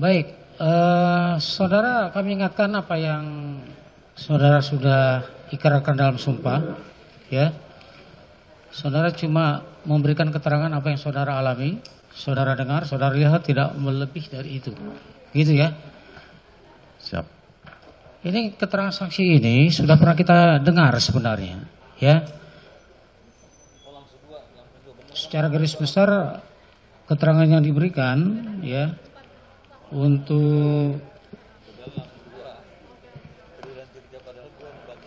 Baik, uh, saudara kami ingatkan apa yang saudara sudah ikrarkan dalam sumpah, ya. Saudara cuma memberikan keterangan apa yang saudara alami, saudara dengar, saudara lihat tidak melebih dari itu, gitu ya. Siap. Ini keterangan saksi ini sudah pernah kita dengar sebenarnya, ya. Secara garis besar keterangan yang diberikan, ya, untuk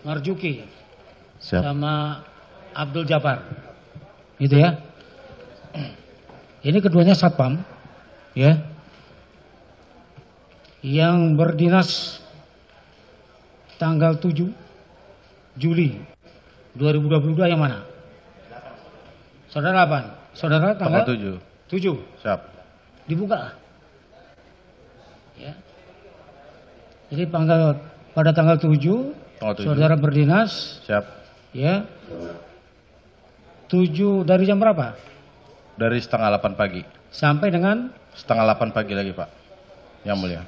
Marjuki Siap. sama Abdul Jabar Gitu ya. Ini keduanya satpam ya. Yang berdinas tanggal 7 Juli 2022 yang mana? Saudara apa? Saudara tanggal 7. 7. Siap. Dibuka. Jadi tanggal pada tanggal 7, tanggal 7. saudara berdinas. Siap. Ya. 7 dari jam berapa? Dari setengah 8 pagi. Sampai dengan setengah 8 pagi lagi, Pak. Yang mulia.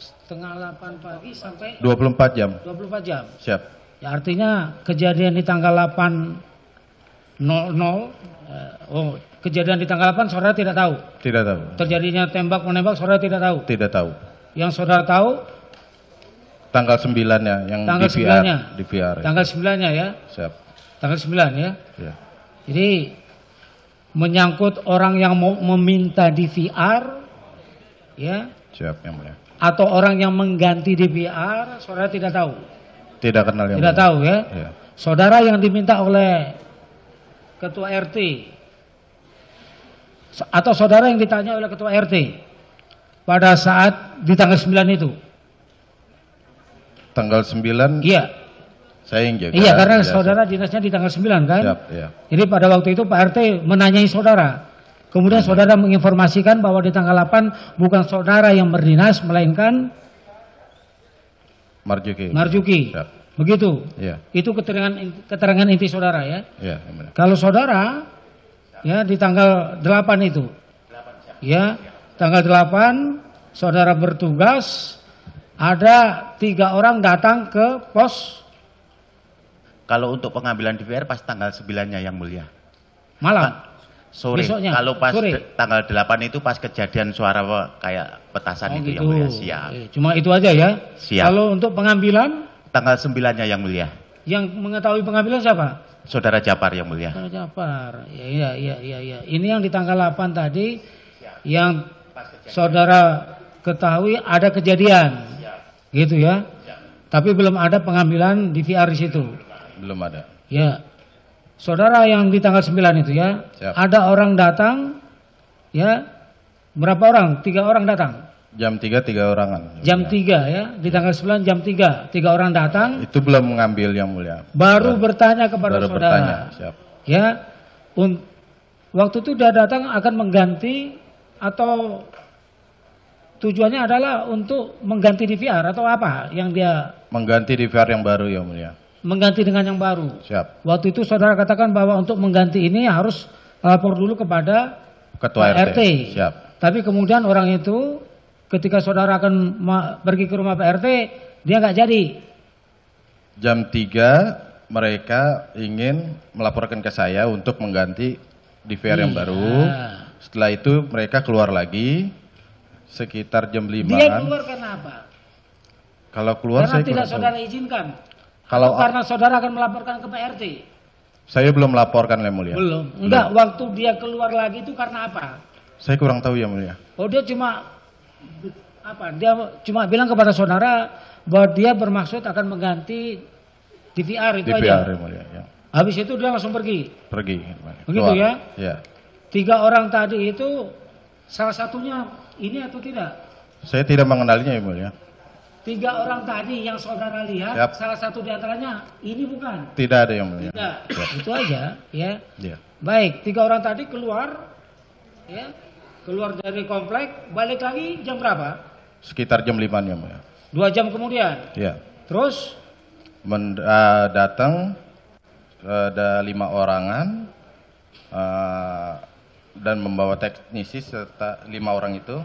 Setengah 8 pagi sampai 24 jam. 24 jam. Siap. Ya artinya kejadian di tanggal 8 00 eh, oh kejadian di tanggal 8 saudara tidak tahu. Tidak tahu. Terjadinya tembak menembak saudara tidak tahu. Tidak tahu. Yang saudara tahu Tanggal 9 ya yang tanggal di VR. Ya? Di VR. Ya. Tanggal 9 ya, ya. Siap. Tanggal sembilan ya. ya. Jadi menyangkut orang yang mau meminta di VR ya. Siap yang mulia. Atau orang yang mengganti di VR, saudara tidak tahu. Tidak kenal yang Tidak mulia. tahu ya. ya. Saudara yang diminta oleh ketua RT atau saudara yang ditanya oleh ketua RT pada saat di tanggal sembilan itu Tanggal 9? Iya. Saya yang jaga. Iya, karena biasa. saudara dinasnya di tanggal 9 kan? Siap, iya. Jadi pada waktu itu Pak RT menanyai saudara. Kemudian iya. saudara menginformasikan bahwa di tanggal 8 bukan saudara yang berdinas melainkan Marjuki. Marjuki. Begitu. Iya. Itu keterangan keterangan inti saudara ya. Iya. Kalau saudara ya di tanggal 8 itu. 8, ya, tanggal 8 saudara bertugas ada tiga orang datang ke pos. Kalau untuk pengambilan Dvr pas tanggal 9-nya yang mulia. Malam? sore. Besoknya, Kalau pas sore. tanggal 8 itu pas kejadian suara kayak petasan oh, itu gitu. yang mulia. Siap. Cuma itu aja ya? Siap. Kalau untuk pengambilan? Tanggal 9-nya yang mulia. Yang mengetahui pengambilan siapa? Saudara Japar yang mulia. Saudara Japar. Ya, iya, iya, iya, ya. Ini yang di tanggal 8 tadi Siap. yang saudara ketahui ada kejadian. Gitu ya? ya. Tapi belum ada pengambilan DVR di situ. Belum ada. Ya. Saudara yang di tanggal 9 itu ya, Siap. ada orang datang ya. Berapa orang? Tiga orang datang. Jam tiga tiga orangan. Jam tiga ya, di ya. tanggal 9 jam tiga tiga orang datang. Itu belum mengambil yang mulia. Baru bertanya kepada baru saudara. Bertanya. Siap. Ya. Un waktu itu dia datang akan mengganti atau Tujuannya adalah untuk mengganti DVR atau apa yang dia mengganti DVR yang baru ya mulia. Mengganti dengan yang baru. Siap. Waktu itu saudara katakan bahwa untuk mengganti ini harus lapor dulu kepada ketua RT. RT. Siap. Tapi kemudian orang itu ketika saudara akan pergi ke rumah Pak RT, dia nggak jadi. Jam 3 mereka ingin melaporkan ke saya untuk mengganti DVR iya. yang baru. Setelah itu mereka keluar lagi sekitar jam 5 Dia kan? keluar karena apa? Kalau keluar karena saya tidak keluar. saudara izinkan. Kalau karena saudara akan melaporkan ke PRT. Saya belum melaporkan ya Mulia. Belum. Enggak, belum. waktu dia keluar lagi itu karena apa? Saya kurang tahu ya Mulia. Oh, dia cuma apa? Dia cuma bilang kepada saudara bahwa dia bermaksud akan mengganti DVR itu DPR, aja. DVR Mulia, ya. Habis itu dia langsung pergi. Pergi. Begitu ya? Iya. Tiga orang tadi itu Salah satunya ini atau tidak? Saya tidak mengenalinya, Ibu ya. Tiga orang tadi yang saudara lihat, Yap. salah satu di antaranya ini bukan? Tidak ada yang mulia. Tidak, itu aja, ya. ya. Baik, tiga orang tadi keluar, ya, keluar dari komplek, balik lagi jam berapa? Sekitar jam lima ya, mulia. Dua jam kemudian. Ya. Terus? Men, uh, datang eh, ada lima orangan. Uh, dan membawa teknisi serta lima orang itu.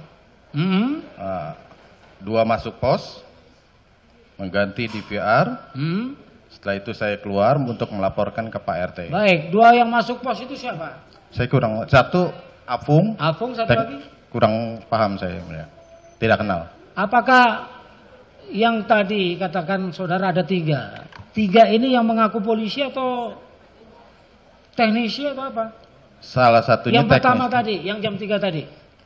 Mm -hmm. uh, dua masuk pos, mengganti DVR. Mm -hmm. Setelah itu saya keluar untuk melaporkan ke Pak RT. Baik, dua yang masuk pos itu siapa? Saya kurang satu Afung. Afung satu lagi? Kurang paham saya, tidak kenal. Apakah yang tadi katakan saudara ada tiga? Tiga ini yang mengaku polisi atau teknisi atau apa? Salah satunya Yang pertama tadi, yang jam 3 tadi.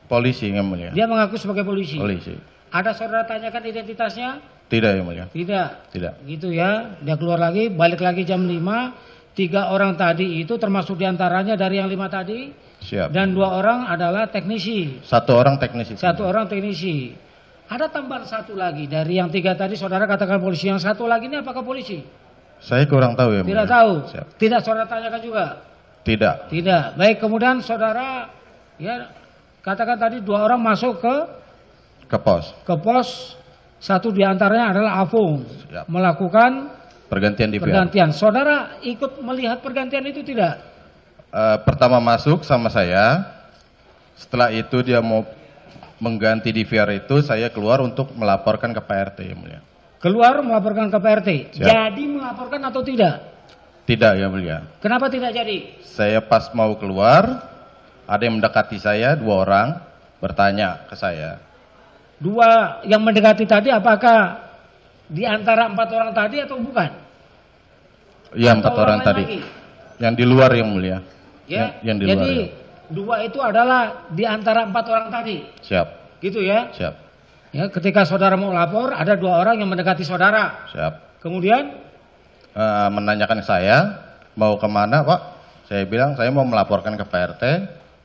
Polisi yang mulia. Dia mengaku sebagai polisi. Polisi. Ada saudara tanyakan identitasnya? Tidak yang mulia. Tidak. Tidak. Gitu ya. Dia keluar lagi, balik lagi jam 5. Tiga orang tadi itu termasuk diantaranya dari yang lima tadi. Siap. Dan dua orang adalah teknisi. Satu orang teknisi. Satu orang teknisi. Ada tambahan satu lagi dari yang tiga tadi saudara katakan polisi yang satu lagi ini apakah polisi? Saya kurang tahu ya. Tidak mulia. tahu. Siap. Tidak saudara tanyakan juga. Tidak. Tidak. Baik, kemudian saudara ya katakan tadi dua orang masuk ke ke pos. Ke pos satu di antaranya adalah Afung Siap. Ya. melakukan pergantian di pergantian. Saudara ikut melihat pergantian itu tidak? E, pertama masuk sama saya, setelah itu dia mau mengganti DVR itu, saya keluar untuk melaporkan ke PRT, Keluar melaporkan ke PRT. Siap. Jadi melaporkan atau tidak? Tidak ya mulia. Kenapa tidak jadi? Saya pas mau keluar, ada yang mendekati saya, dua orang bertanya ke saya. Dua yang mendekati tadi apakah di antara empat orang tadi atau bukan? Ya atau empat orang, orang tadi. Lagi? Yang di luar yang mulia. Ya. Yang, yang di Jadi luar, ya. dua itu adalah di antara empat orang tadi. Siap. Gitu ya. Siap. Ya, ketika saudara mau lapor, ada dua orang yang mendekati saudara. Siap. Kemudian Eh, menanyakan saya mau kemana Pak. Saya bilang saya mau melaporkan ke PRT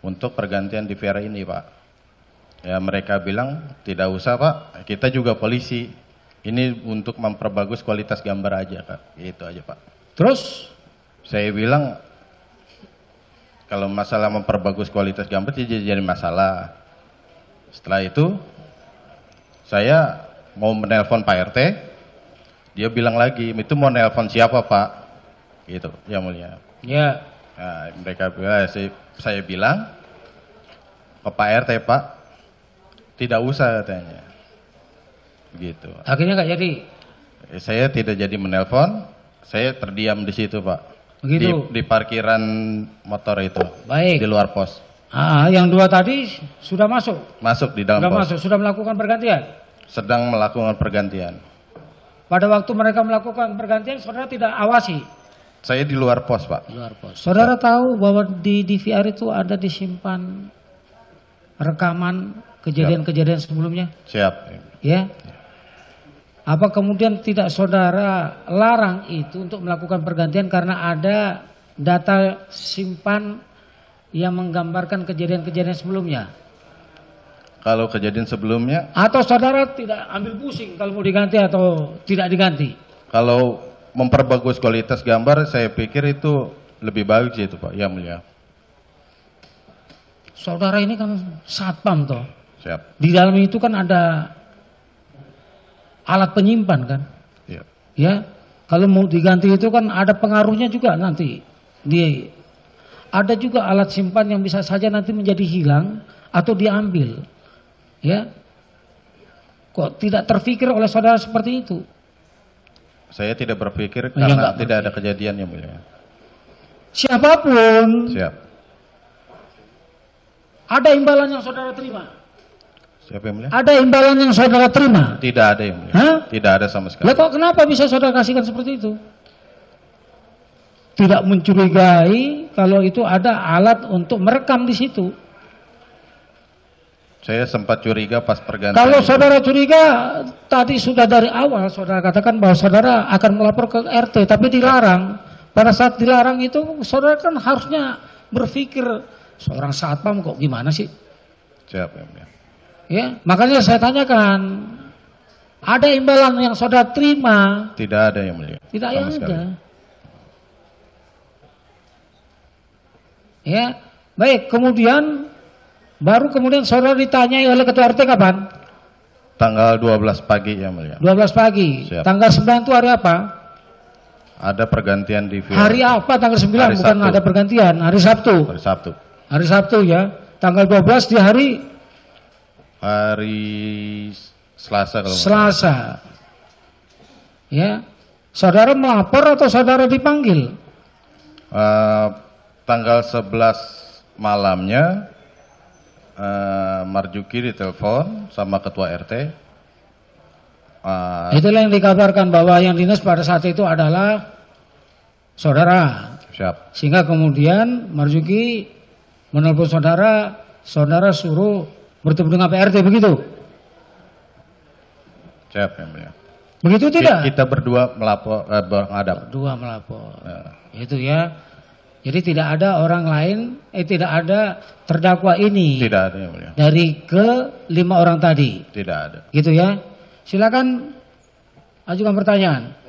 untuk pergantian di vera ini Pak. Ya mereka bilang tidak usah Pak, kita juga polisi. Ini untuk memperbagus kualitas gambar aja pak, Itu aja Pak. Terus saya bilang kalau masalah memperbagus kualitas gambar tidak jadi masalah. Setelah itu saya mau menelpon Pak RT dia bilang lagi, itu mau nelpon siapa Pak? Gitu, yang mulia. Ya. Nah, mereka bilang, saya, bilang ke Pak RT Pak, tidak usah katanya. Gitu. Akhirnya nggak jadi? Eh, saya tidak jadi menelpon, saya terdiam di situ Pak. Begitu. Di, di parkiran motor itu. Baik. Di luar pos. Ah, yang dua tadi sudah masuk. Masuk di dalam sudah pos. masuk, sudah melakukan pergantian. Sedang melakukan pergantian. Pada waktu mereka melakukan pergantian, saudara tidak awasi. Saya di luar pos, Pak. Luar pos. Saudara ya. tahu bahwa di DVR itu ada disimpan rekaman kejadian-kejadian sebelumnya? Siap. Ya. ya. Apa kemudian tidak saudara larang itu untuk melakukan pergantian karena ada data simpan yang menggambarkan kejadian-kejadian sebelumnya? Kalau kejadian sebelumnya? Atau saudara tidak ambil pusing kalau mau diganti atau tidak diganti? Kalau memperbagus kualitas gambar, saya pikir itu lebih baik sih itu Pak, ya mulia. Saudara ini kan satpam toh. Siap. Di dalam itu kan ada alat penyimpan kan? Iya. Ya, kalau mau diganti itu kan ada pengaruhnya juga nanti. Di ada juga alat simpan yang bisa saja nanti menjadi hilang atau diambil. Ya. Kok tidak terfikir oleh saudara seperti itu? Saya tidak berpikir ya, karena tidak berpikir. ada yang Mulia. Siapapun. Siap. Ada imbalan yang saudara terima? Siapa yang mulia? Ada imbalan yang saudara terima? Tidak ada yang mulia. Hah? Tidak ada sama sekali. Ya kok kenapa bisa saudara kasihkan seperti itu? Tidak mencurigai kalau itu ada alat untuk merekam di situ. Saya sempat curiga pas pergantian. Kalau saudara curiga, tadi sudah dari awal saudara katakan bahwa saudara akan melapor ke RT, tapi dilarang. Pada saat dilarang itu, saudara kan harusnya berpikir, seorang satpam kok gimana sih? Siap, ya. ya. Makanya saya tanyakan, ada imbalan yang saudara terima? Tidak ada yang mulia. Tidak Sama ada. Ya, baik. Kemudian Baru kemudian saudara ditanyai oleh ketua RT kapan? Tanggal 12 pagi ya mulia. 12 pagi. Siap. Tanggal 9 itu hari apa? Ada pergantian di VR. Hari apa tanggal 9 hari bukan Sabtu. ada pergantian, hari Sabtu. Hari Sabtu. Hari Sabtu ya. Tanggal 12 di hari hari Selasa kalau Selasa. Ya. Saudara melapor atau saudara dipanggil? Uh, tanggal 11 malamnya Eh, Marjuki ditelepon sama ketua RT. Uh, ah, Itulah yang dikabarkan bahwa yang dinas pada saat itu adalah saudara. Siap. Sehingga kemudian Marjuki menelpon saudara, saudara suruh bertemu dengan PRT begitu. Siap yang mulia. Begitu tidak? Kita berdua melapor, eh, berhadap. Dua melapor. Ya. Itu ya. Jadi tidak ada orang lain, eh tidak ada terdakwa ini. Tidak ada ya mulia. Dari ke lima orang tadi. Tidak ada. Gitu ya. Silakan ajukan pertanyaan.